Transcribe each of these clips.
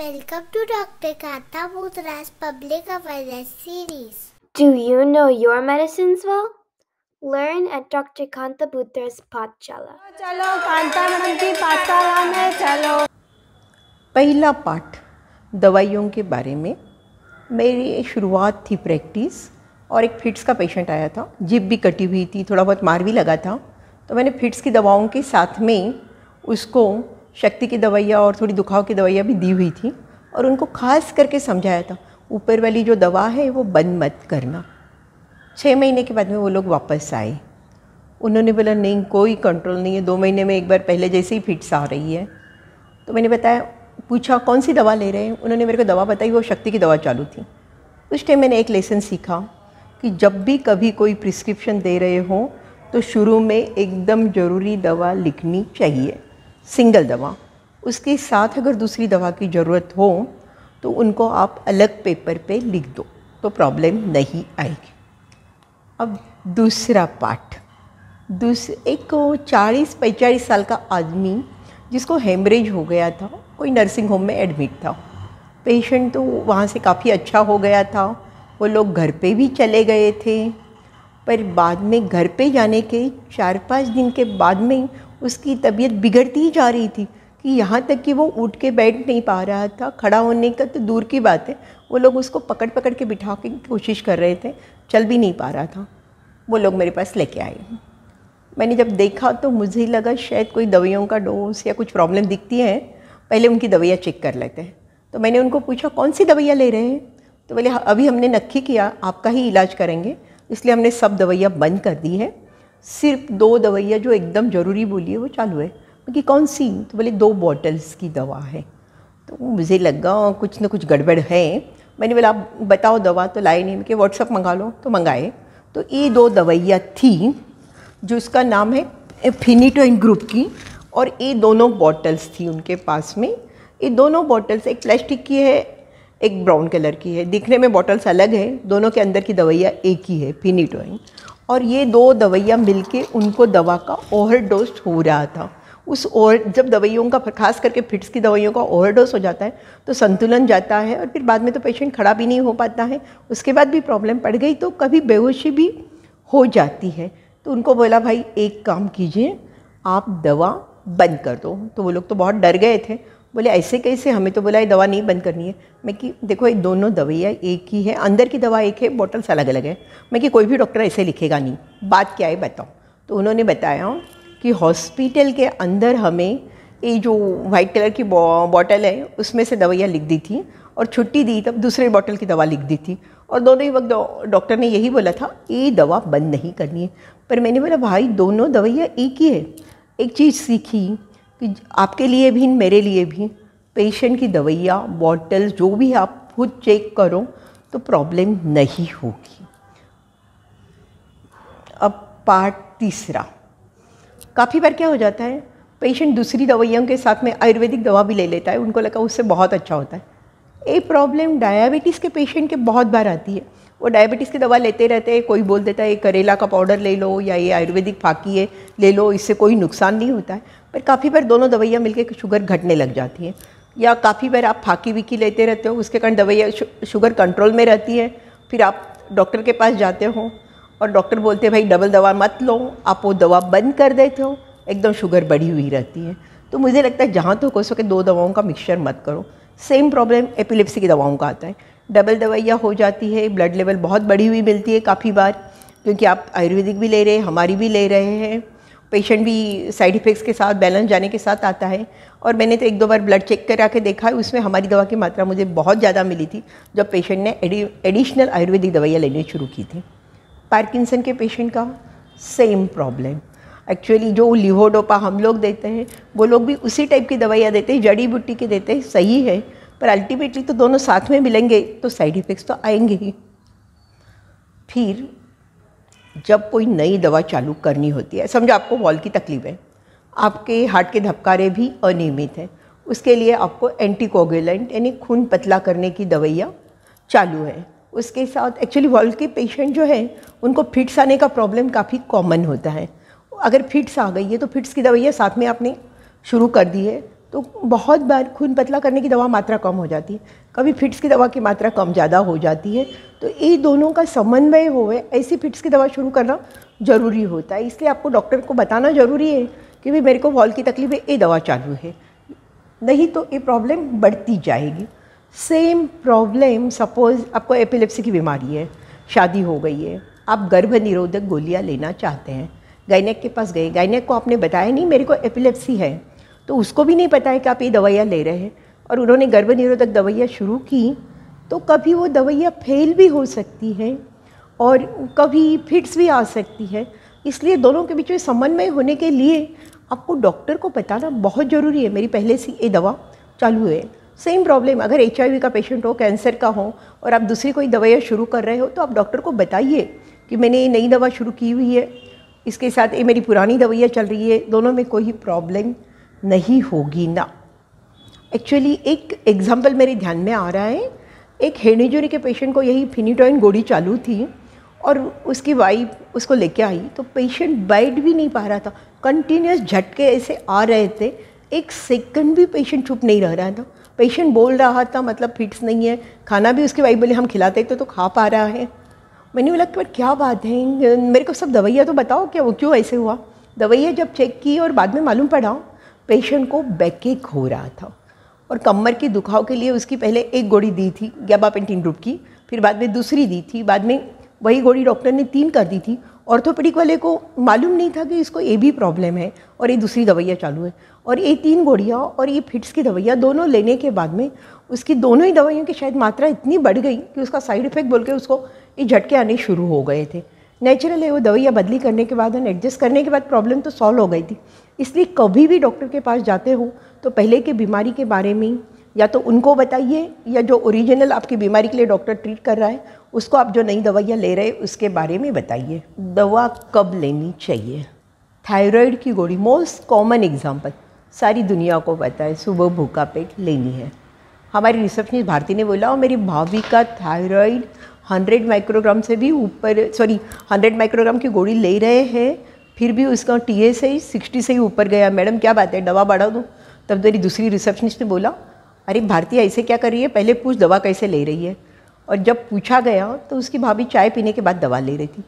Welcome to Dr. Kata Mudra's Public Awareness Series. Do you know your medicines well? Learn at Dr. Kanta Butra's पाठशाला चलो Kanta madam की पाठशाला में चलो पहला पाठ दवाइयों के बारे में मेरी शुरुआत थी प्रैक्टिस और एक फिट्स का पेशेंट आया था जिप भी कटी हुई थी थोड़ा बहुत मार भी लगा था तो मैंने फिट्स की दवाओं के साथ में उसको शक्ति की दवाइयाँ और थोड़ी दुखाव की दवाइयाँ भी दी हुई थी और उनको खास करके समझाया था ऊपर वाली जो दवा है वो बंद मत करना छः महीने के बाद में वो लोग वापस आए उन्होंने बोला नहीं कोई कंट्रोल नहीं है दो महीने में एक बार पहले जैसे ही फिट्स आ रही है तो मैंने बताया पूछा कौन सी दवा ले रहे हैं उन्होंने मेरे को दवा बताई वो शक्ति की दवा चालू थी उस टाइम मैंने एक लेसन सीखा कि जब भी कभी कोई प्रिस्क्रिप्शन दे रहे हों तो शुरू में एकदम ज़रूरी दवा लिखनी चाहिए सिंगल दवा उसके साथ अगर दूसरी दवा की ज़रूरत हो तो उनको आप अलग पेपर पे लिख दो तो प्रॉब्लम नहीं आएगी अब दूसरा पार्ट दूस एक चालीस पैंतालीस साल का आदमी जिसको हेमरेज हो गया था कोई नर्सिंग होम में एडमिट था पेशेंट तो वहाँ से काफ़ी अच्छा हो गया था वो लोग घर पे भी चले गए थे पर बाद में घर पे जाने के चार पाँच दिन के बाद में उसकी तबीयत बिगड़ती ही जा रही थी कि यहाँ तक कि वो उठ के बैठ नहीं पा रहा था खड़ा होने का तो दूर की बात है वो लोग उसको पकड़ पकड़ के बिठा के कोशिश कर रहे थे चल भी नहीं पा रहा था वो लोग मेरे पास लेके आए मैंने जब देखा तो मुझे ही लगा शायद कोई दवाइयों का डोज या कुछ प्रॉब्लम दिखती है पहले उनकी दवाइयाँ चेक कर लेते हैं तो मैंने उनको पूछा कौन सी दवाइयाँ ले रहे हैं तो बोले हाँ, अभी हमने नक्की किया आपका ही इलाज करेंगे इसलिए हमने सब दवाइयाँ बंद कर दी है सिर्फ दो दवाइयाँ जो एकदम ज़रूरी बोली है वो चालू है बाकी कौन सी तो बोले दो बॉटल्स की दवा है तो मुझे लगा कुछ ना कुछ गड़बड़ है मैंने बोला आप बताओ दवा तो लाए नहीं कि व्हाट्सअप मंगा लो तो मंगाए तो ये दो दवाइयाँ थी जो इसका नाम है फिनीटो इन ग्रुप की और ये दोनों बॉटल्स थी उनके पास में ये दोनों बॉटल्स एक प्लास्टिक की है एक ब्राउन कलर की है दिखने में बॉटल्स अलग है दोनों के अंदर की दवाइयाँ एक ही है फिनीटोइन और ये दो दवाइयाँ मिलके उनको दवा का ओवरडोज हो रहा था उस ओवर जब दवाइयों का खास करके फिट्स की दवाइयों का ओवरडोज हो जाता है तो संतुलन जाता है और फिर बाद में तो पेशेंट खड़ा भी नहीं हो पाता है उसके बाद भी प्रॉब्लम पड़ गई तो कभी बेहोशी भी हो जाती है तो उनको बोला भाई एक काम कीजिए आप दवा बंद कर दो तो वो लोग तो बहुत डर गए थे बोले ऐसे कैसे हमें तो बोला ये दवा नहीं बंद करनी है मैं कि देखो ये दोनों दवाइयाँ एक ही है अंदर की दवा एक है बॉटल्स अलग अलग है मैं कि कोई भी डॉक्टर ऐसे लिखेगा नहीं बात क्या है बताओ तो उन्होंने बताया कि हॉस्पिटल के अंदर हमें ये जो वाइट कलर की बॉटल है उसमें से दवाइयाँ लिख दी थी और छुट्टी दी तब दूसरे बॉटल की दवा लिख दी थी और दोनों ही वक्त डॉक्टर ने यही बोला था ये दवा बंद नहीं करनी है पर मैंने बोला भाई दोनों दवाइयाँ एक ही है एक चीज़ सीखी कि आपके लिए भी मेरे लिए भी पेशेंट की दवाइयाँ बॉटल्स जो भी आप खुद चेक करो तो प्रॉब्लम नहीं होगी अब पार्ट तीसरा काफ़ी बार क्या हो जाता है पेशेंट दूसरी दवाइयों के साथ में आयुर्वेदिक दवा भी ले लेता है उनको लगा उससे बहुत अच्छा होता है ये प्रॉब्लम डायबिटीज़ के पेशेंट के बहुत बार आती है वो डायबिटीज़ की दवा लेते रहते हैं कोई बोल देता है ये करेला का पाउडर ले लो या ये आयुर्वेदिक फाकी है ले लो इससे कोई नुकसान नहीं होता है पर काफ़ी बार दोनों दवाइयाँ मिलकर शुगर घटने लग जाती है या काफ़ी बार आप फाकी विकी लेते रहते हो उसके कारण दवाइयाँ शुगर कंट्रोल में रहती है फिर आप डॉक्टर के पास जाते हो और डॉक्टर बोलते हैं भाई डबल दवा मत लो आप वो दवा बंद कर देते हो एकदम शुगर बढ़ी हुई रहती है तो मुझे लगता है जहाँ तक तो हो सके दो दवाओं का मिक्सचर मत करो सेम प्रॉब्लम एपिलेप्सी की दवाओं का आता है डबल दवाइयाँ हो जाती है ब्लड लेवल बहुत बढ़ी हुई मिलती है काफ़ी बार क्योंकि आप आयुर्वेदिक भी ले रहे हैं हमारी भी ले रहे हैं पेशेंट भी साइड इफ़ेक्ट्स के साथ बैलेंस जाने के साथ आता है और मैंने तो एक दो बार ब्लड चेक करा के देखा है उसमें हमारी दवा की मात्रा मुझे बहुत ज़्यादा मिली थी जब पेशेंट ने एडिशनल आयुर्वेदिक दवाइयाँ लेनी शुरू की थी पार्किंसन के पेशेंट का सेम प्रॉब्लम एक्चुअली जो लिवोडोपा हम लोग देते हैं वो लोग भी उसी टाइप की दवाइयाँ देते हैं जड़ी बूटी की देते हैं सही है पर अल्टीमेटली तो दोनों साथ में मिलेंगे तो साइड इफ़ेक्ट्स तो आएंगे ही फिर जब कोई नई दवा चालू करनी होती है समझो आपको वॉल की तकलीफ है आपके हार्ट के धबकारे भी अनियमित हैं उसके लिए आपको एंटीकोगुलेंट यानी खून पतला करने की दवाइयाँ चालू है उसके साथ एक्चुअली वॉल के पेशेंट जो हैं उनको फिट्स आने का प्रॉब्लम काफ़ी कॉमन होता है अगर फिट्स आ गई है तो फिट्स की दवाइयाँ साथ में आपने शुरू कर दी है तो बहुत बार खून पतला करने की दवा मात्रा कम हो जाती है कभी फिट्स की दवा की मात्रा कम ज़्यादा हो जाती है तो ये दोनों का समन्वय हो ऐसी फिट्स की दवा शुरू करना ज़रूरी होता है इसलिए आपको डॉक्टर को बताना ज़रूरी है कि भाई मेरे को वॉल की तकलीफ है ये दवा चालू है नहीं तो ये प्रॉब्लम बढ़ती जाएगी सेम प्रॉब्लम सपोज़ आपको एपिलेप्सी की बीमारी है शादी हो गई है आप गर्भ निरोधक गोलियाँ लेना चाहते हैं गायनेक के पास गए गायनेक को आपने बताया नहीं मेरे को एपिलेप्सी है तो उसको भी नहीं पता है कि आप ये दवाइयाँ ले रहे हैं और उन्होंने गर्भ निरोधक दवाइयाँ शुरू की तो कभी वो दवाइयाँ फेल भी हो सकती है और कभी फिट्स भी आ सकती है इसलिए दोनों के बीच में समन्वय होने के लिए आपको डॉक्टर को बताना बहुत ज़रूरी है मेरी पहले से ये दवा चालू है सेम प्रॉब्लम अगर एच का पेशेंट हो कैंसर का हो और आप दूसरी कोई दवाइयाँ शुरू कर रहे हो तो आप डॉक्टर को बताइए कि मैंने ये नई दवा शुरू की हुई है इसके साथ ये मेरी पुरानी दवाइयाँ चल रही है दोनों में कोई प्रॉब्लम नहीं होगी ना एक्चुअली एक एग्जाम्पल मेरे ध्यान में आ रहा है एक हेडिजोरी के पेशेंट को यही फिनीटॉइन गोली चालू थी और उसकी वाइफ उसको लेके आई तो पेशेंट बैठ भी नहीं पा रहा था कंटिन्यूस झटके ऐसे आ रहे थे एक सेकंड भी पेशेंट चुप नहीं रह रहा था पेशेंट बोल रहा था मतलब फिट्स नहीं है खाना भी उसकी वाइफ बोले हम खिलाते तो, तो खा पा रहा है मैंने बोला पर क्या बात है मेरे को सब दवाइयाँ तो बताओ क्या वो क्यों ऐसे हुआ दवाइयाँ जब चेक की और बाद में मालूम पड़ा पेशेंट को बैकेक हो रहा था और कमर के दुखाव के लिए उसकी पहले एक गोली दी थी गैबापेंटिन ग्रुप की फिर बाद में दूसरी दी थी बाद में वही गोली डॉक्टर ने तीन कर दी थी ऑर्थोपेडिक वाले को मालूम नहीं था कि इसको ये भी प्रॉब्लम है और ये दूसरी दवाइयाँ चालू है और ये तीन गोलियाँ और ये फिट्स की दवाइयाँ दोनों लेने के बाद में उसकी दोनों ही दवाइयों की शायद मात्रा इतनी बढ़ गई कि उसका साइड इफेक्ट बोल के उसको ये झटके आने शुरू हो गए थे नेचुरल है वो दवाइयाँ बदली करने के बाद एंड एडजस्ट करने के बाद प्रॉब्लम तो सॉल्व हो गई थी इसलिए कभी भी डॉक्टर के पास जाते हो तो पहले के बीमारी के बारे में या तो उनको बताइए या जो ओरिजिनल आपकी बीमारी के लिए डॉक्टर ट्रीट कर रहा है उसको आप जो नई दवाइयाँ ले रहे उसके बारे में बताइए दवा कब लेनी चाहिए थायराइड की गोली मोस्ट कॉमन एग्जाम्पल सारी दुनिया को पता है सुबह भूखा पेट लेनी है हमारी रिसेप्शनिस्ट भारती ने बोला और मेरी भाभी का थायराइड 100 माइक्रोग्राम से भी ऊपर सॉरी 100 माइक्रोग्राम की गोली ले रहे हैं फिर भी उसका टी से ही सिक्सटी से ही ऊपर गया मैडम क्या बात है दवा बढ़ा दूँ तब मेरी दूसरी रिसेप्शनिस्ट ने बोला अरे भारतीय ऐसे क्या कर रही है पहले पूछ दवा कैसे ले रही है और जब पूछा गया तो उसकी भाभी चाय पीने के बाद दवा ले रही थी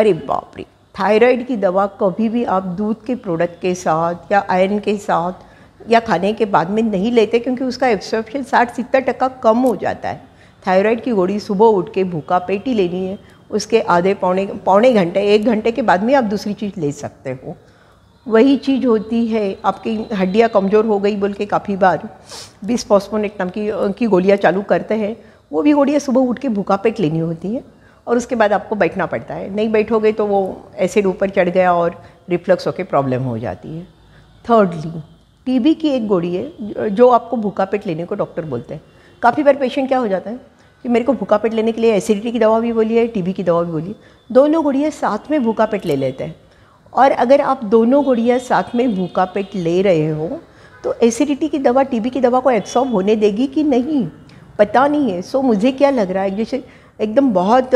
अरे बाप रे थायराइड की दवा कभी भी आप दूध के प्रोडक्ट के साथ या आयरन के साथ या खाने के बाद में नहीं लेते क्योंकि उसका एब्सॉर्प्शन साठ सत्तर टका कम हो जाता है थायराइड की गोली सुबह उठ के भूखा पेटी लेनी है उसके आधे पौने पौने घंटे एक घंटे के बाद में आप दूसरी चीज़ ले सकते हो वही चीज़ होती है आपकी हड्डियाँ कमज़ोर हो गई बोल के काफ़ी बार बीस पॉस्पोनेट नाम की की गोलियाँ चालू करते हैं वो भी गोलियाँ सुबह उठ के भूखा पेट लेनी होती है और उसके बाद आपको बैठना पड़ता है नहीं बैठोगे तो वो एसिड ऊपर चढ़ गया और रिफ्लक्स होकर प्रॉब्लम हो जाती है थर्डली टीबी की एक गोली है जो आपको भूखा पेट लेने को डॉक्टर बोलते हैं काफ़ी बार पेशेंट क्या हो जाता है कि मेरे को भूखा पेट लेने के लिए एसिडिटी की दवा भी बोली है टीबी की दवा भी बोली दोनों गुड़िया साथ में भूखा पेट ले लेते हैं और अगर आप दोनों गुड़िया साथ में भूखा पेट ले रहे हो तो एसिडिटी की दवा टीबी की दवा को एब्सॉर्ब होने देगी कि नहीं पता नहीं है सो मुझे क्या लग रहा है जैसे एकदम बहुत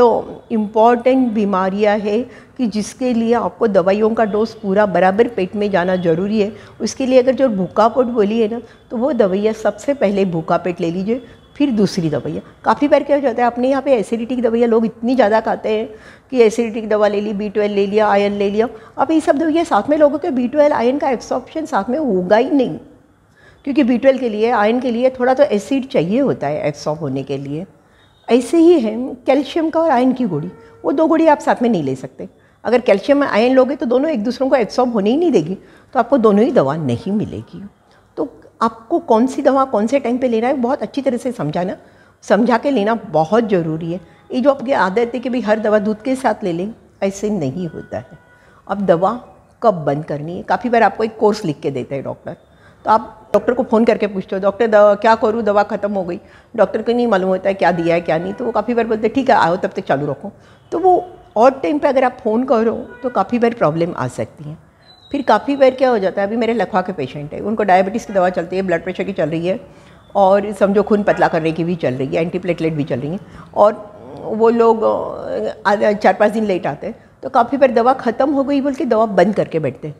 इम्पॉर्टेंट बीमारियां है कि जिसके लिए आपको दवाइयों का डोज पूरा बराबर पेट में जाना ज़रूरी है उसके लिए अगर जो भूखा पेट बोली है ना तो वो दवाइयाँ सबसे पहले भूखा पेट ले लीजिए फिर दूसरी दवाइयाँ काफ़ी बार क्या हो जाता है अपने यहाँ पे एसिडिटी की दवाइयाँ लोग इतनी ज़्यादा खाते हैं कि एसिडिटी की दवा ले ली बी ट्वेल्व ले लिया आयन ले लिया अब ये सब दवाइयाँ साथ में लोगों के बी ट्वेल्व आयन का एब्सॉर्प्शन साथ में होगा ही नहीं क्योंकि बी ट्वेल्व के लिए आयन के लिए थोड़ा तो एसिड चाहिए होता है एब्सॉर्ब होने के लिए ऐसे ही है कैल्शियम का और आयन की गोड़ी वो दो गोड़ी आप साथ में नहीं ले सकते अगर कैल्शियम आयन लोगे तो दोनों एक दूसरों को एब्सॉर्ब होने ही नहीं देगी तो आपको दोनों ही दवा नहीं मिलेगी तो आपको कौन सी दवा कौन से टाइम पे लेना है बहुत अच्छी तरह से समझाना समझा के लेना बहुत ज़रूरी है ये जो आपकी आदत है कि भाई हर दवा दूध के साथ ले लें ऐसे नहीं होता है अब दवा कब बंद करनी है काफ़ी बार आपको एक कोर्स लिख के देता है डॉक्टर तो आप डॉक्टर को फ़ोन करके पूछते हो डॉक्टर दवा क्या करूँ दवा ख़त्म हो गई डॉक्टर को नहीं मालूम होता है क्या दिया है क्या नहीं तो वो काफ़ी बार बोलते ठीक है आओ तब तक चालू रखो तो वो और टाइम पर अगर आप फ़ोन करो तो काफ़ी बार प्रॉब्लम आ सकती है फिर काफ़ी बार क्या हो जाता है अभी मेरे लखवा के पेशेंट है उनको डायबिटीज़ की दवा चलती है ब्लड प्रेशर की चल रही है और समझो खून पतला करने की भी चल रही है एंटीप्लेटलेट भी चल रही है और वो लोग चार पाँच दिन लेट आते हैं तो काफ़ी बार दवा ख़त्म हो गई बोल के दवा बंद करके बैठते हैं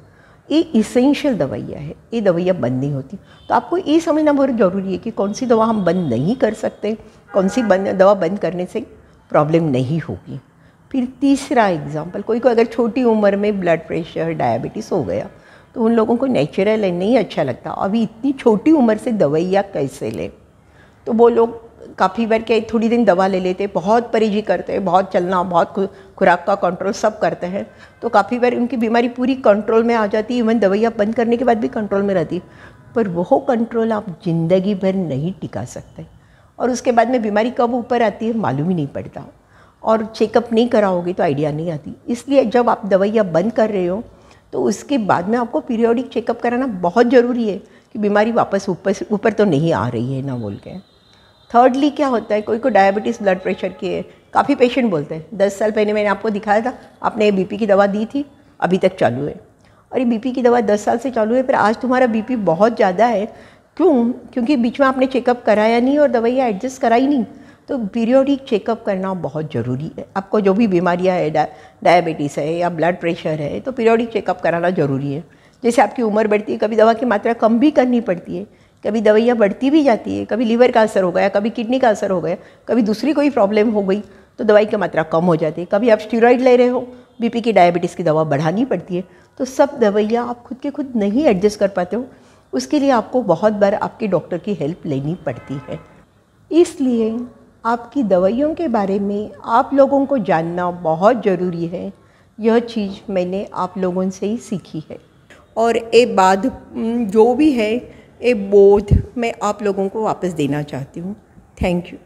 ये इसेंशियल दवाइयाँ है ये दवाइयाँ बंद नहीं होती तो आपको ये समझना बहुत ज़रूरी है कि कौन सी दवा हम बंद नहीं कर सकते कौन सी बंद दवा बंद करने से प्रॉब्लम नहीं होगी फिर तीसरा एग्ज़ाम्पल कोई को अगर छोटी उम्र में ब्लड प्रेशर डायबिटीज़ हो गया तो उन लोगों को नेचुरल नहीं अच्छा लगता अभी इतनी छोटी उम्र से दवाइयाँ कैसे लें तो वो लोग काफ़ी बार क्या थोड़ी दिन दवा ले लेते बहुत परहेजी करते हैं बहुत चलना बहुत खुराक का कंट्रोल सब करते हैं तो काफ़ी बार उनकी बीमारी पूरी कंट्रोल में आ जाती है इवन दवाइयाँ बंद करने के बाद भी कंट्रोल में रहती पर वो कंट्रोल आप ज़िंदगी भर नहीं टिका सकते और उसके बाद में बीमारी कब ऊपर आती है मालूम ही नहीं पड़ता और चेकअप नहीं कराओगे तो आइडिया नहीं आती इसलिए जब आप दवाइयाँ बंद कर रहे हो तो उसके बाद में आपको पीरियोडिक चेकअप कराना बहुत ज़रूरी है कि बीमारी वापस ऊपर ऊपर तो नहीं आ रही है ना बोल के थर्डली क्या होता है कोई को डायबिटीज़ ब्लड प्रेशर के काफ़ी पेशेंट बोलते हैं दस साल पहले मैंने आपको दिखाया था आपने ये बीपी की दवा दी थी अभी तक चालू है और ये बीपी की दवा दस साल से चालू है पर आज तुम्हारा बीपी बहुत ज़्यादा है क्यों क्योंकि बीच में आपने चेकअप कराया नहीं और दवाइयाँ एडजस्ट कराई नहीं तो पीरियोडिक चेकअप करना बहुत ज़रूरी है आपको जो भी बीमारियाँ है डायबिटीज़ है या ब्लड प्रेशर है तो पीरियोडिक चेकअप कराना ज़रूरी है जैसे आपकी उम्र बढ़ती है कभी दवा की मात्रा कम भी करनी पड़ती है कभी दवाइयाँ बढ़ती भी जाती है कभी लीवर का असर हो गया कभी किडनी का असर हो गया कभी दूसरी कोई प्रॉब्लम हो गई तो दवाई की मात्रा कम हो जाती है कभी आप स्टीरॉइड ले रहे हो बीपी की डायबिटीज़ की दवा बढ़ानी पड़ती है तो सब दवाइयाँ आप खुद के खुद नहीं एडजस्ट कर पाते हो उसके लिए आपको बहुत बार आपके डॉक्टर की हेल्प लेनी पड़ती है इसलिए आपकी दवाइयों के बारे में आप लोगों को जानना बहुत ज़रूरी है यह चीज़ मैंने आप लोगों से ही सीखी है और ए बाध जो भी है ए बोध मैं आप लोगों को वापस देना चाहती हूँ थैंक यू